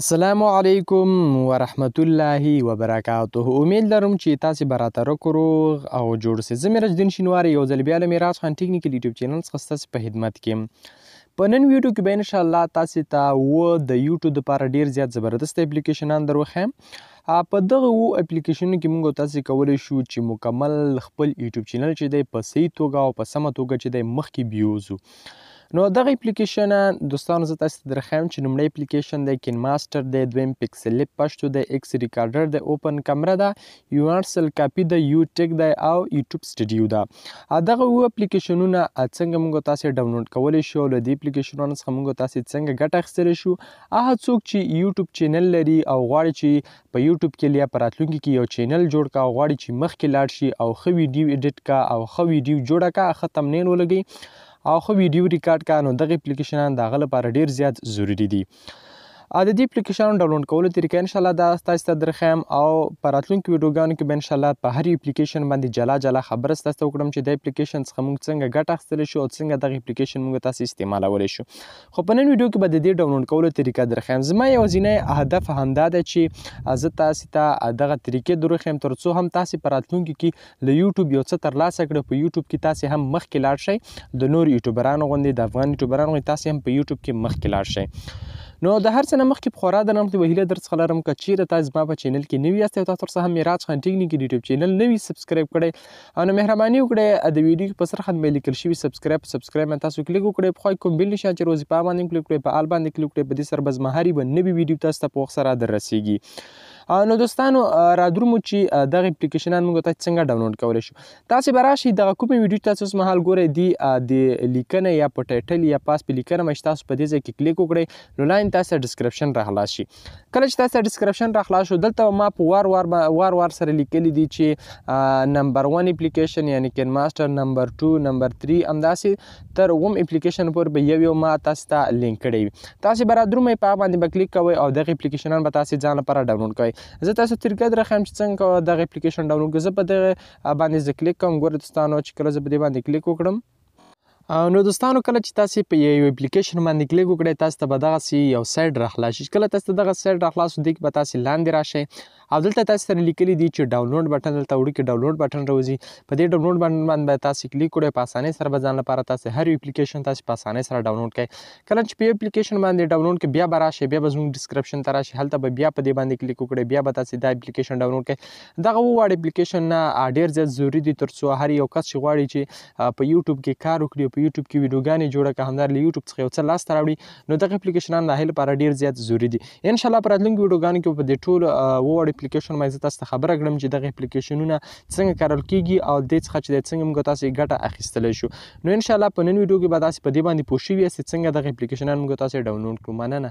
السلام علیکم ورحمت الله وبرکاته امید لرم چې تاسو براته روغ او جوړ سئ زه میرج دین شینواری یو ځل بیا له میراج خان ټیکنیکل یوټیوب چینل څخه ستاسو په خدمت کې په نن ویډیو کې به ان شاء الله تاسو ته و د یوټیوب لپاره ډیر زیات زبردست اپلیکیشنان دروخم په دغه وو اپلیکیشنو کې موږ تاسو کولی شو چې مکمل خپل یوټیوب چینل چې دی په صحیح توګه او په سمه توګه چې دی مخکې بیوزو نو دغه اپلیکیشن دوستانو زه تاسو ته درخوایم چې لومړی اپلیکیشن دی کین ماستر دی دویم پکسل لپ پښتو دی ایکس ریکارډر دی اوپن کیمرا دی یو ار سل کاپی دی یو ټیک دی او یوټیوب سټوډیو دی دغه وو اپلیکیشنونه څنګه موږ تاسو ډاونلوډ کولی شو له دې اپلیکیشنونو څخه موږ تاسو څنګه ګټه اخیستلی شو هغه څوک چې یوټیوب چینل لري او غواړي چې په یوټیوب کې لیا پراتلونکي کې یو چینل جوړ کا غواړي چې مخکې لاړ شي او خو ویډیو ایډیټ کا او خو ویډیو جوړه کا ختم نین ولګي او خو ویډیو ریکارډ کانو دغه اپلیکیشنان د غل لپاره ډیر زیات ضروری دي د دې اپلیکیشن ډاونلوډ کولو طریقه ان شاء الله دا تاسو ته درخم او په راتلونکو ویډیوګانو کې به ان شاء الله په هر اپلیکیشن باندې جلا جلا خبره تاسو ته وکړم چې د اپلیکیشن څخه موږ څنګه ګټه اخیستل شو او څنګه دغه اپلیکیشن موږ تاسو استعمالولای شو خو په نن ویډیو کې به د دې ډاونلوډ کولو طریقه درخم زما یو ځینې هدف همدا ده چې زه تاسو ته دغه طریقې درخم ترڅو هم تاسو په راتلونکو کې له یوټیوب یو څه ترلاسه کړئ په یوټیوب کې تاسو هم مخکې لاړ شئ د نور یوټیوبرانو غوندي د افغان یوټیوبرانو غوندي تاسو هم په یوټیوب کې مخکې لاړ شئ نو د هر څه نه مخکې خورا د نن په هیله در څخه لرم که چیرې تاسو ما په چینل کې نوی یاست او تاسو سره هم میراج خان ټیکنیک یوټیوب چینل نوی سبسکرایب کړئ او نو مهرباني وکړئ د ویډیو په سر خند مې لیکل شوی سبسکرایب سبسکرایب من تاسو کلیک وکړئ په کوم بل نشه چې روزي په باندې کلیک کړئ په آل باندې کلیک کړئ په دې سر بز مهاري به نوی ویډیو تاسو ته په وخت سره دررسیږي نو دوستانو را درومو چې دغه اپلیکیشنان موږ ته څنګه ډاونلوډ کولای شو تاسو به راشي دغه کوم ویډیو تاسو مهال ګورئ دی د لیکنه یا په ټایټل یا پاس په لیکنه مې تاسو په دې ځای کې کلیک وکړئ نو لاین تاسو ډسکرپشن را خلاص شي کله چې تاسو ډسکرپشن را خلاص شو دلته ما په وار وار وار وار سره لیکلي دي چې نمبر 1 اپلیکیشن یعنی کین ماستر نمبر 2 نمبر 3 همداسې تر وم اپلیکیشن پورې به یو یو ما تاسو ته لینک کړی تاسو به را درومې په باندې به کلیک کوئ او دغه اپلیکیشنان به تاسو ځان لپاره ډاونلوډ کوئ زه تاسو ته ریکوایډ راخم چې څنګه دغه اپلیکیشن ډاونلوډ کړئ زه په دغه باندې زه کلیک کوم ګوره دوستانو چې کله زه په دې باندې کلیک وکړم نو دوستانو کله چې تاسو په یو اپلیکیشن باندې کلیک وکړئ تاسو ته به دغه سی یو سایت راخلاص شي کله تاسو دغه سایت راخلاص ودی کې به تاسو لاندې راشئ او دلته تاسو سره لیکلي دي چې ډاونلوډ بٹن دلته وړوکی ډاونلوډ بٹن راوځي په دې ډاونلوډ بٹن باندې تاسو کلیک کړئ په اسانۍ سره به ځان لپاره تاسو هر اپلیکیشن تاسو په اسانۍ سره ډاونلوډ کړئ کله چې په اپلیکیشن باندې ډاونلوډ کې بیا به راشي بیا به زموږ ډسکرپشن ته راشي هلته به بیا په دې باندې کلیک وکړئ بیا به تاسو دا اپلیکیشن ډاونلوډ کړئ دغه وړ اپلیکیشن نه ډیر زیات ضروری دي ترڅو هر یو کس چې غواړي چې په یوټیوب کې کار وکړي په یوټیوب کې ویډیوګانې جوړه کړي همدار له یوټیوب څخه یو څه لاسته راوړي نو دغه اپلیکیشنان د هیل لپاره ډیر زیات ضروری دي ان شاء الله پر راتلونکو ویډیوګانو کې په دې ټول وړ اپلیکیشن مې تاسو ته خبره کړم چې دغه اپلیکیشنونه څنګه کارول کیږي او د دې څخه چې څنګه موږ تاسو ګټه اخیستلی شو نو ان شاء الله په نن ویډیو کې به تاسو په دې باندې پوښیږئ چې څنګه دغه اپلیکیشنونه موږ تاسو ډاونلوډ کړو مننه